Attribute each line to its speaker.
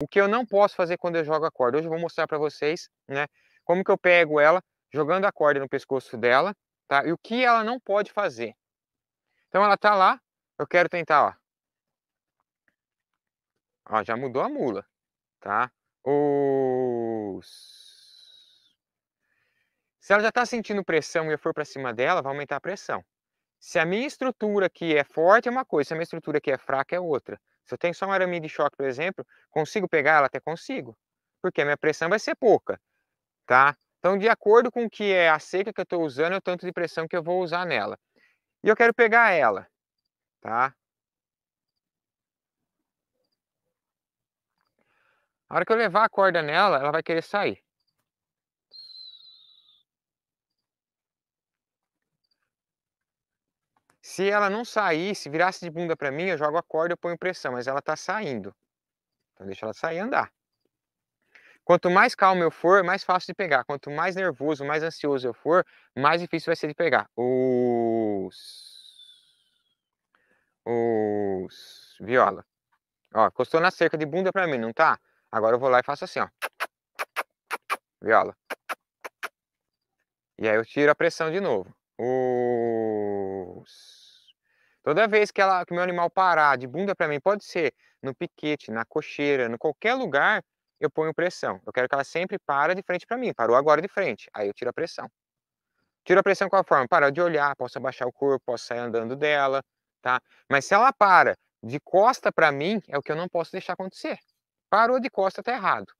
Speaker 1: O que eu não posso fazer quando eu jogo a corda. Hoje eu vou mostrar para vocês, né, como que eu pego ela jogando a corda no pescoço dela, tá? E o que ela não pode fazer. Então ela tá lá, eu quero tentar, ó. Ó, já mudou a mula, tá? Os se ela já está sentindo pressão e eu for para cima dela, vai aumentar a pressão. Se a minha estrutura aqui é forte, é uma coisa. Se a minha estrutura aqui é fraca, é outra. Se eu tenho só um arame de choque, por exemplo, consigo pegar ela? Até consigo, porque a minha pressão vai ser pouca, tá? Então, de acordo com o que é a seca que eu estou usando, é o tanto de pressão que eu vou usar nela. E eu quero pegar ela, tá? A hora que eu levar a corda nela, ela vai querer sair. Se ela não sair, se virasse de bunda para mim, eu jogo a corda, e ponho pressão, mas ela está saindo. Então deixa ela sair e andar. Quanto mais calmo eu for, mais fácil de pegar. Quanto mais nervoso, mais ansioso eu for, mais difícil vai ser de pegar. Os. Os. Viola. Ó, encostou na cerca de bunda para mim, não tá? Agora eu vou lá e faço assim, ó. Viola. E aí eu tiro a pressão de novo. O Toda vez que, ela, que meu animal parar de bunda para mim, pode ser no piquete, na cocheira, no qualquer lugar, eu ponho pressão. Eu quero que ela sempre para de frente para mim. Parou agora de frente. Aí eu tiro a pressão. Tiro a pressão com a forma? para de olhar, posso abaixar o corpo, posso sair andando dela, tá? Mas se ela para de costa para mim, é o que eu não posso deixar acontecer. Parou de costa, tá errado.